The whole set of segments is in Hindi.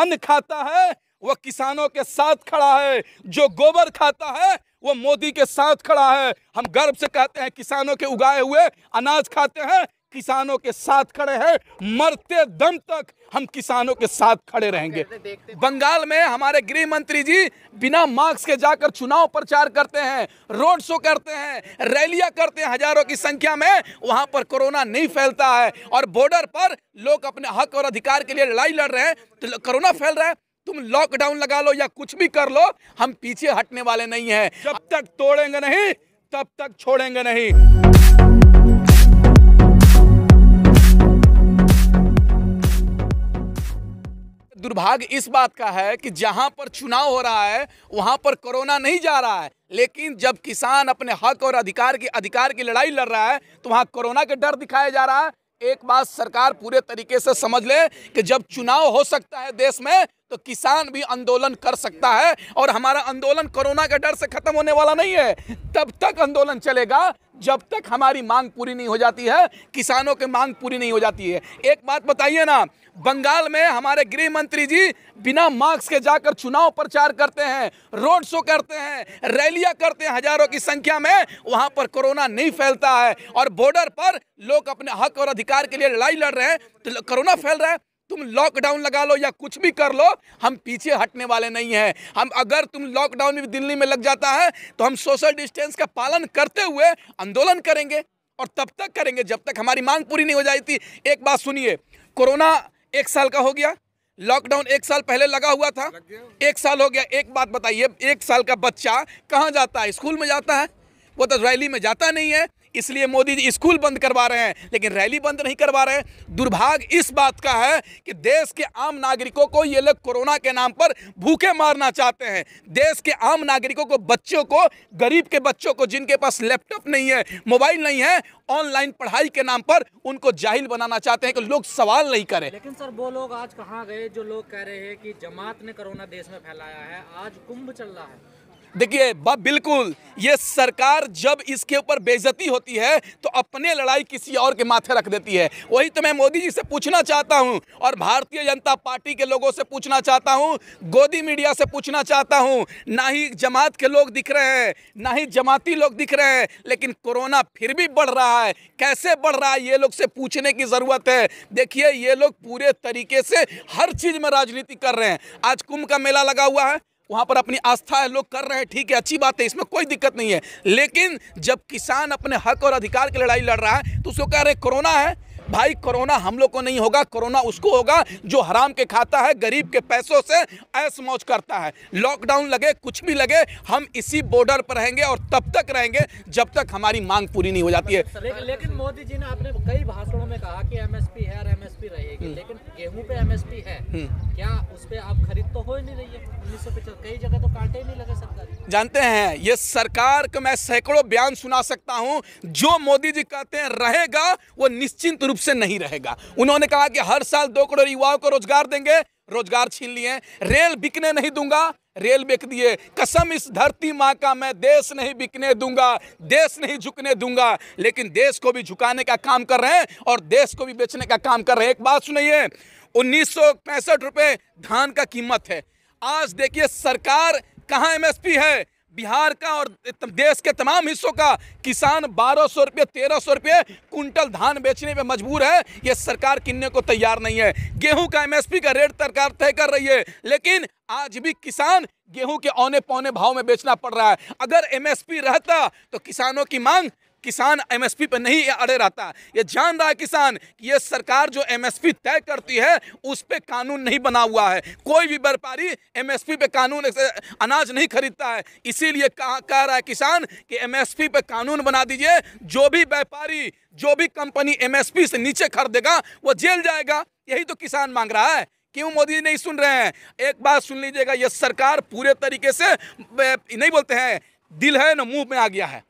अन्न खाता है वह किसानों के साथ खड़ा है जो गोबर खाता है वो मोदी के साथ खड़ा है हम गर्व से कहते हैं किसानों के उगाए हुए अनाज खाते हैं किसानों के साथ खड़े हैं मरते दम तक हम किसानों के साथ खड़े रहेंगे बंगाल में हमारे गृह मंत्री जी बिना मास्क के जाकर चुनाव प्रचार करते हैं रोड शो करते हैं रैलियां करते हैं हजारों की संख्या में वहां पर कोरोना नहीं फैलता है और बॉर्डर पर लोग अपने हक और अधिकार के लिए लड़ाई लड़ रहे हैं तो कोरोना फैल रहा है तुम लॉकडाउन लगा लो या कुछ भी कर लो हम पीछे हटने वाले नहीं है जब तक तोड़ेंगे नहीं तब तक छोड़ेंगे नहीं दुर्भाग्य इस बात का है कि जहां पर चुनाव हो रहा है वहां पर कोरोना नहीं जा रहा है लेकिन जब किसान अपने हक और अधिकार की अधिकार की लड़ाई लड़ रहा है तो वहां कोरोना का डर दिखाया जा रहा है एक बात सरकार पूरे तरीके से समझ ले कि जब चुनाव हो सकता है देश में तो किसान भी आंदोलन कर सकता है और हमारा आंदोलन कोरोना के डर से खत्म होने वाला नहीं है तब तक आंदोलन चलेगा जब तक हमारी मांग पूरी नहीं हो जाती है किसानों की मांग पूरी नहीं हो जाती है एक बात बताइए ना बंगाल में हमारे गृह मंत्री जी बिना मास्क के जाकर चुनाव प्रचार करते हैं रोड शो करते हैं रैलियां करते हैं हजारों की संख्या में वहां पर कोरोना नहीं फैलता है और बॉर्डर पर लोग अपने हक और अधिकार के लिए लड़ाई लड़ रहे हैं तो कोरोना फैल रहा है तुम लॉकडाउन लगा लो या कुछ भी कर लो हम पीछे हटने वाले नहीं हैं हम अगर तुम लॉकडाउन भी दिल्ली में लग जाता है तो हम सोशल डिस्टेंस का पालन करते हुए आंदोलन करेंगे और तब तक करेंगे जब तक हमारी मांग पूरी नहीं हो जाती एक बात सुनिए कोरोना एक साल का हो गया लॉकडाउन एक साल पहले लगा हुआ था एक साल हो गया एक बात बताइए एक साल का बच्चा कहाँ जाता है स्कूल में जाता है वो तो रैली में जाता नहीं है इसलिए मोदी जी स्कूल बंद करवा रहे हैं लेकिन रैली बंद नहीं करवा रहे दुर्भाग्य इस बात का है कि देश के आम नागरिकों को ये लोग कोरोना के नाम पर भूखे मारना चाहते हैं देश के आम नागरिकों को बच्चों को गरीब के बच्चों को जिनके पास लैपटॉप नहीं है मोबाइल नहीं है ऑनलाइन पढ़ाई के नाम पर उनको जाहिल बनाना चाहते हैं कि लोग सवाल नहीं करें लेकिन सर वो लोग आज कहाँ गए जो लोग कह रहे हैं कि जमात ने कोरोना देश में फैलाया है आज कुंभ चल रहा है देखिए बा बिल्कुल ये सरकार जब इसके ऊपर बेजती होती है तो अपने लड़ाई किसी और के माथे रख देती है वही तो मैं मोदी जी से पूछना चाहता हूँ और भारतीय जनता पार्टी के लोगों से पूछना चाहता हूँ गोदी मीडिया से पूछना चाहता हूँ ना ही जमात के लोग दिख रहे हैं ना ही जमाती लोग दिख रहे हैं लेकिन कोरोना फिर भी बढ़ रहा है कैसे बढ़ रहा है ये लोग से पूछने की ज़रूरत है देखिए ये लोग पूरे तरीके से हर चीज़ में राजनीति कर रहे हैं आज कुंभ का मेला लगा हुआ है वहाँ पर अपनी आस्था है लोग कर रहे हैं ठीक है अच्छी बात है इसमें कोई दिक्कत नहीं है लेकिन जब किसान अपने हक और अधिकार की लड़ाई लड़ रहा है तो उसको कह रहे कोरोना है भाई कोरोना हम लोग को नहीं होगा कोरोना उसको होगा जो हराम के खाता है गरीब के पैसों से ऐस मौज करता है लॉकडाउन लगे कुछ भी लगे हम इसी बॉर्डर पर रहेंगे और तब तक रहेंगे जब तक हमारी मांग पूरी नहीं हो जाती है लेकिन, लेकिन मोदी जी ने आपने कई भाषणों में कहा कि एमएसपी है और एमएसपी रहेगी हम्म। लेकिन गेहूं पे एमएसपी है हम्म। क्या उस पर आप खरीद तो हो ही नहीं रही है उन्नीस कई जगह तो कांटे नहीं लगे सरकार जानते हैं ये सरकार का मैं सैकड़ों बयान सुना सकता हूँ जो मोदी जी कहते हैं रहेगा वो निश्चिंत रूप रूप से नहीं रहेगा उन्होंने कहा कि हर साल दो करोड़ युवाओं को रोजगार देंगे रोजगार छीन लिए रेल बिकने नहीं दूंगा रेल बेच दिए कसम इस धरती माँ का मैं देश नहीं बिकने दूंगा देश नहीं झुकने दूंगा लेकिन देश को भी झुकाने का काम कर रहे हैं और देश को भी बेचने का काम कर रहे हैं एक बात सुनिए उन्नीस रुपए धान का कीमत है आज देखिए सरकार कहाँ एमएसपी है बिहार का और देश के तमाम हिस्सों का किसान बारह सौ रुपये तेरह सौ रुपये कुंटल धान बेचने पे मजबूर है ये सरकार किन्ने को तैयार नहीं है गेहूं का एमएसपी का रेट सरकार तय कर रही है लेकिन आज भी किसान गेहूं के औने पौने भाव में बेचना पड़ रहा है अगर एमएसपी रहता तो किसानों की मांग किसान एमएसपी पर नहीं अड़े रहता ये जान रहा है किसान कि ये सरकार जो एमएसपी तय करती है उस पर कानून नहीं बना हुआ है कोई भी व्यापारी एमएसपी पे कानून अनाज नहीं खरीदता है इसीलिए कहा कह रहा है किसान कि एमएसपी पे कानून बना दीजिए जो भी व्यापारी जो भी कंपनी एमएसपी से नीचे खरीदेगा वो जेल जाएगा यही तो किसान मांग रहा है क्यों मोदी नहीं सुन रहे हैं एक बात सुन लीजिएगा ये सरकार पूरे तरीके से नहीं बोलते हैं दिल है ना मुंह में आ गया है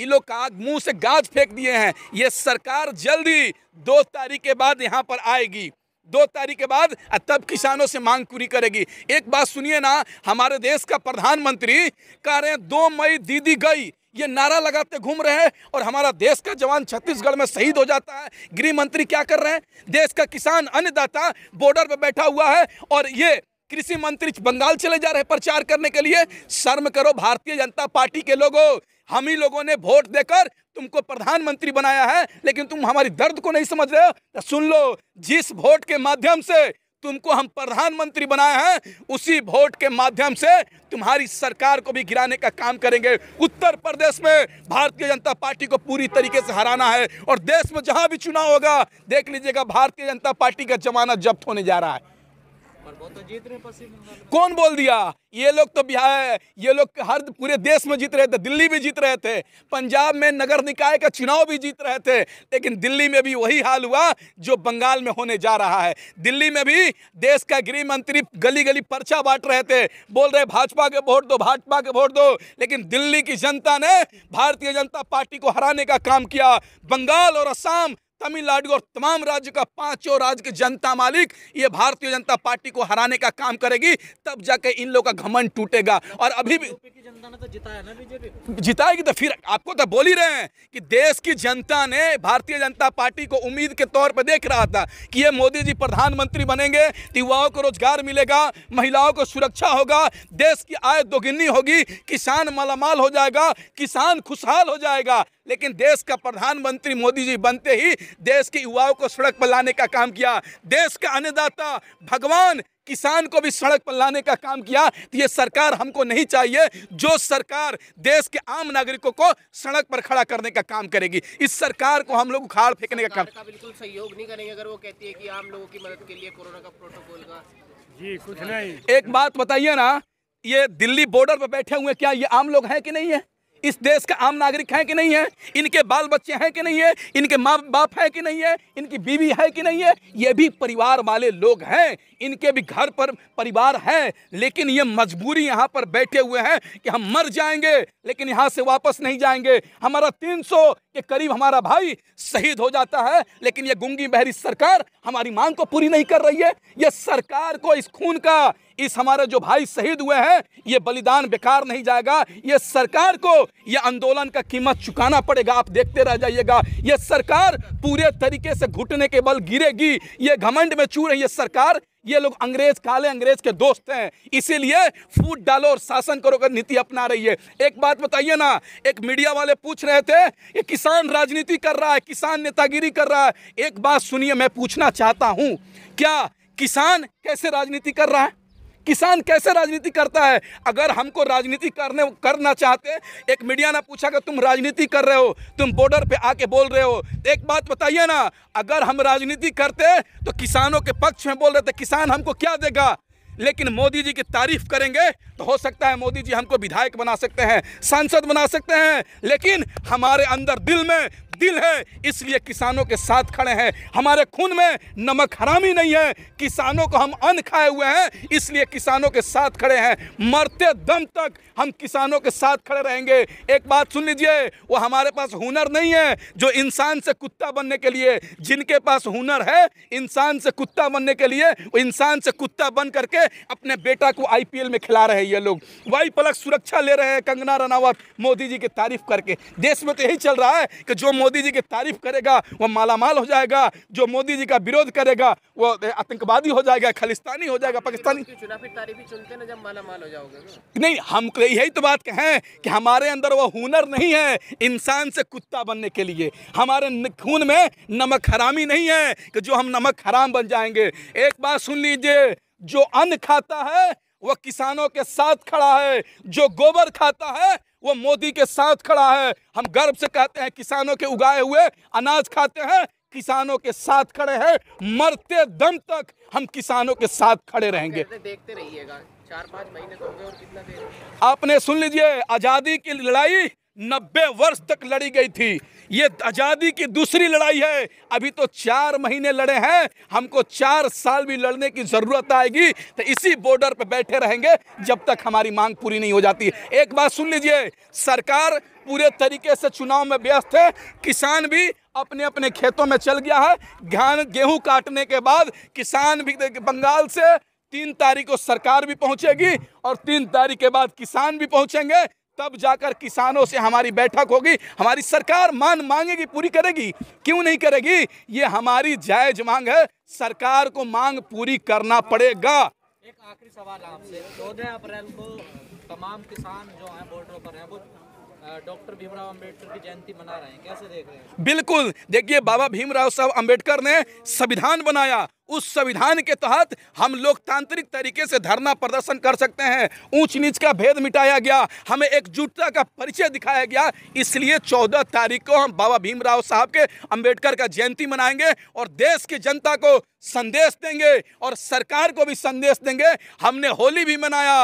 इन लोग का मुंह से गाज फेंक दिए हैं ये सरकार जल्दी दो तारीख के बाद यहाँ पर आएगी दो तारीख के बाद तब किसानों से मांग पूरी करेगी एक बात सुनिए ना हमारे देश का प्रधानमंत्री कह रहे हैं दो मई दीदी गई ये नारा लगाते घूम रहे हैं और हमारा देश का जवान छत्तीसगढ़ में शहीद हो जाता है गृह मंत्री क्या कर रहे हैं देश का किसान अन्नदाता बॉर्डर पर बैठा हुआ है और ये कृषि मंत्री बंगाल चले जा रहे प्रचार करने के लिए शर्म करो भारतीय जनता पार्टी के लोगों हम ही लोगों ने वोट देकर तुमको प्रधानमंत्री बनाया है लेकिन तुम हमारी दर्द को नहीं समझ रहे हो तो सुन लो जिस वोट के माध्यम से तुमको हम प्रधानमंत्री बनाए हैं उसी वोट के माध्यम से तुम्हारी सरकार को भी गिराने का काम करेंगे उत्तर प्रदेश में भारतीय जनता पार्टी को पूरी तरीके से हराना है और देश में जहां भी चुनाव होगा देख लीजिएगा भारतीय जनता पार्टी का जमाना जब्त होने जा रहा है तो कौन बोल दिया ये लोग तो बिहार ये लोग हर पूरे देश में जीत रहे थे दिल्ली भी जीत रहे थे पंजाब में नगर निकाय का चुनाव भी जीत रहे थे लेकिन दिल्ली में भी वही हाल हुआ जो बंगाल में होने जा रहा है दिल्ली में भी देश का गृह मंत्री गली गली पर्चा बांट रहे थे बोल रहे भाजपा के वोट दो भाजपा के वोट दो लेकिन दिल्ली की जनता ने भारतीय जनता पार्टी को हराने का काम किया बंगाल और असम तमिलनाडु और तमाम राज्य का पांचों राज्य की जनता मालिक ये भारतीय जनता पार्टी को हराने का काम करेगी तब जाके इन लोगों का घमंड टूटेगा और अभी भी की जनता ने तो जिताएगी तो फिर आपको तो बोल ही रहे हैं कि देश की जनता ने भारतीय जनता पार्टी को उम्मीद के तौर पर देख रहा था कि ये मोदी जी प्रधानमंत्री बनेंगे युवाओं को रोजगार मिलेगा महिलाओं को सुरक्षा होगा देश की आय दोगुनी होगी किसान मालामाल हो जाएगा किसान खुशहाल हो जाएगा लेकिन देश का प्रधानमंत्री मोदी जी बनते ही देश के युवाओं को सड़क पर लाने का काम किया देश का अन्नदाता भगवान किसान को भी सड़क पर लाने का काम किया तो ये सरकार हमको नहीं चाहिए जो सरकार देश के आम नागरिकों को सड़क पर खड़ा करने का काम करेगी इस सरकार को हम लोग उखाड़ फेंकने का काम का बिल्कुल सहयोग नहीं करेंगे अगर वो कहती है कि आम लोगों की मदद के लिए कोरोना का प्रोटोकॉल का जी कुछ नहीं एक बात बताइए ना ये दिल्ली बॉर्डर पर बैठे हुए क्या ये आम लोग हैं कि नहीं है इस देश का आम नागरिक हैं कि नहीं है इनके बाल बच्चे हैं कि नहीं है इनके माँ बाप हैं कि नहीं है इनकी बीवी है कि नहीं है ये भी परिवार वाले लोग हैं इनके भी घर पर परिवार है लेकिन ये मजबूरी यहाँ पर बैठे हुए हैं कि हम मर जाएंगे लेकिन यहाँ से वापस नहीं जाएंगे हमारा तीन के करीब हमारा भाई शहीद हो जाता है लेकिन ये गुंगी बहरी सरकार हमारी मांग को पूरी नहीं कर रही है ये सरकार को इस खून का इस हमारे जो भाई शहीद हुए हैं ये बलिदान बेकार नहीं जाएगा ये सरकार को ये आंदोलन का कीमत चुकाना पड़ेगा आप देखते रह जाइएगा ये सरकार पूरे तरीके से घुटने के बल गिरेगी ये घमंड में चूर है ये सरकार ये लोग अंग्रेज काले अंग्रेज के दोस्त हैं इसीलिए फूट डालो और शासन करो कर नीति अपना रही है एक बात बताइए ना एक मीडिया वाले पूछ रहे थे ये किसान राजनीति कर रहा है किसान नेतागिरी कर रहा है एक बात सुनिए मैं पूछना चाहता हूं क्या किसान कैसे राजनीति कर रहा है किसान कैसे राजनीति करता है अगर हमको राजनीति करने करना चाहते एक मीडिया ने पूछा कि तुम राजनीति कर रहे हो तुम बॉर्डर पे आके बोल रहे हो एक बात बताइए ना अगर हम राजनीति करते तो किसानों के पक्ष में बोल रहे थे किसान हमको क्या देगा लेकिन मोदी जी की तारीफ करेंगे तो हो सकता है मोदी जी हमको विधायक बना सकते हैं सांसद बना सकते हैं लेकिन हमारे अंदर दिल में दिल है इसलिए किसानों के साथ खड़े हैं हमारे खून में नमक हरामी नहीं है किसानों को हम अन्न खाए हुए हैं इसलिए किसानों के साथ खड़े हैं मरते दम तक हम किसानों के साथ खड़े रहेंगे एक बात सुन लीजिए वो हमारे पास हुनर नहीं है जो इंसान से कुत्ता बनने के लिए जिनके पास हुनर है इंसान से कुत्ता बनने के लिए वो इंसान से कुत्ता बन करके अपने बेटा को आईपीएल में खिला रहे हैं ये लोग वही पलक सुरक्षा ले रहे हैं कंगना रनावत मोदी जी की तारीफ करके देश में तो यही चल रहा है कि जो मोदी मोदी जी की तारीफ करेगा वह मालामाल हो जाएगा जो मोदी जी का विरोध करेगा वो आतंकवादी हो जाएगा खालिस्तानी हो जाएगा पाकिस्तानी तो। नहीं हम तो यही तो बात कहें कि हमारे अंदर वो हुनर नहीं है इंसान से कुत्ता बनने के लिए हमारे खून में नमक हरामी नहीं है कि जो हम नमक हराम बन जाएंगे एक बात सुन लीजिए जो अन्न खाता है वह किसानों के साथ खड़ा है जो गोबर खाता है वो मोदी के साथ खड़ा है हम गर्व से कहते हैं किसानों के उगाए हुए अनाज खाते हैं किसानों के साथ खड़े हैं मरते दम तक हम किसानों के साथ खड़े रहेंगे देखते रहिएगा चार पाँच महीने तो और कितना देर आपने सुन लीजिए आज़ादी की लड़ाई नब्बे वर्ष तक लड़ी गई थी ये आज़ादी की दूसरी लड़ाई है अभी तो चार महीने लड़े हैं हमको चार साल भी लड़ने की ज़रूरत आएगी तो इसी बॉर्डर पर बैठे रहेंगे जब तक हमारी मांग पूरी नहीं हो जाती एक बात सुन लीजिए सरकार पूरे तरीके से चुनाव में व्यस्त है किसान भी अपने अपने खेतों में चल गया है धान गेहूं काटने के बाद किसान भी बंगाल से तीन तारीख को सरकार भी पहुंचेगी और तीन तारीख के बाद किसान भी पहुंचेंगे तब जाकर किसानों से हमारी बैठक होगी हमारी सरकार मान मांगेगी पूरी करेगी क्यों नहीं करेगी ये हमारी जायज मांग है सरकार को मांग पूरी करना पड़ेगा एक आखिरी सवाल आपसे चौदह अप्रैल को तमाम किसान जो हैं बॉर्डरों पर हैं वो डॉक्टर भीमराव अंबेडकर की जयंती मना रहे हैं कैसे देख रहे हैं बिल्कुल देखिए बाबा भीमराव साहब अंबेडकर ने संविधान बनाया उस संविधान के तहत हम लोकतांत्रिक तरीके से धरना प्रदर्शन कर सकते हैं ऊंच नीच का भेद मिटाया गया हमें एकजुटता का परिचय दिखाया गया इसलिए चौदह तारीख को हम बाबा भीमराव साहब के अम्बेडकर का जयंती मनाएंगे और देश की जनता को संदेश देंगे और सरकार को भी संदेश देंगे हमने होली भी मनाया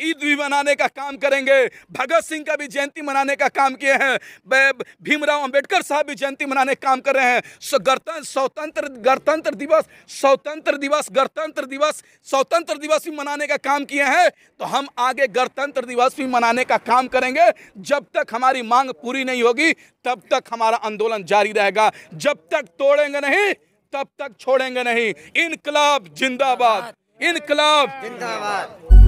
ईद भी मनाने का काम करेंगे भगत सिंह का भी जयंती मनाने का काम किए हैं भीमराव अंबेडकर साहब भी जयंती मनाने का काम कर रहे हैं गणतंत्र स्वतंत्र गणतंत्र दिवस स्वतंत्र दिवस गणतंत्र दिवस स्वतंत्र दिवस भी मनाने का काम किए हैं तो हम आगे गणतंत्र दिवस भी मनाने का काम करेंगे जब तक हमारी मांग पूरी नहीं होगी तब तक हमारा आंदोलन जारी रहेगा जब तक तोड़ेंगे नहीं तब तक छोड़ेंगे नहीं इनकलाब जिंदाबाद इनकलाब जिंदाबाद